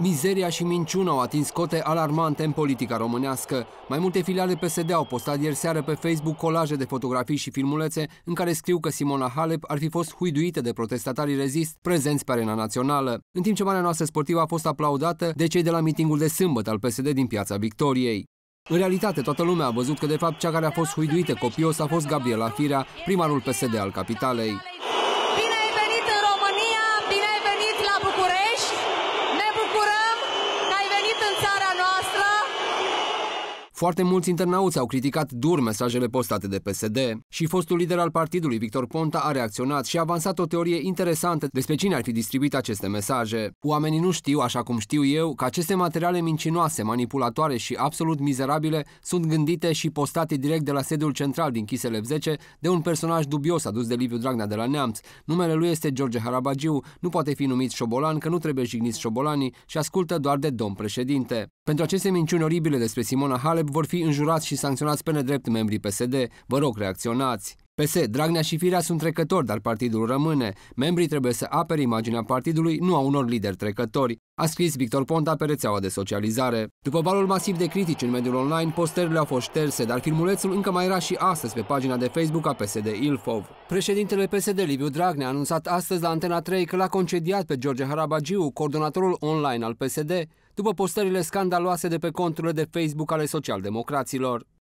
Mizeria și minciuna au atins cote alarmante în politica românească. Mai multe filiale PSD au postat ieri seară pe Facebook colaje de fotografii și filmulețe în care scriu că Simona Halep ar fi fost huiduită de protestatarii rezist prezenți pe arena națională, în timp ce marea noastră sportivă a fost aplaudată de cei de la mitingul de sâmbătă al PSD din Piața Victoriei. În realitate, toată lumea a văzut că, de fapt, cea care a fost huiduită copios a fost Gabriela Firea, primarul PSD al capitalei. Foarte mulți internauți au criticat dur mesajele postate de PSD și fostul lider al partidului, Victor Ponta, a reacționat și a avansat o teorie interesantă despre cine ar fi distribuit aceste mesaje. Oamenii nu știu, așa cum știu eu, că aceste materiale mincinoase, manipulatoare și absolut mizerabile sunt gândite și postate direct de la sediul central din Chiselev 10 de un personaj dubios adus de Liviu Dragnea de la Neamț. Numele lui este George Harabagiu, nu poate fi numit șobolan, că nu trebuie jigniți șobolanii și ascultă doar de domn președinte. Pentru aceste minciuni oribile despre Simona Halep, vor fi înjurați și sancționați pe nedrept membrii PSD. Vă rog, reacționați! PS, Dragnea și Firea sunt trecători, dar partidul rămâne. Membrii trebuie să apere imaginea partidului, nu a unor lideri trecători, a scris Victor Ponta pe rețeaua de socializare. După valul masiv de critici în mediul online, posterile au fost șterse, dar filmulețul încă mai era și astăzi pe pagina de Facebook a PSD Ilfov. Președintele PSD Liviu Dragnea a anunțat astăzi la Antena 3 că l-a concediat pe George Harabagiu, coordonatorul online al PSD, după postările scandaloase de pe conturile de Facebook ale socialdemocraților.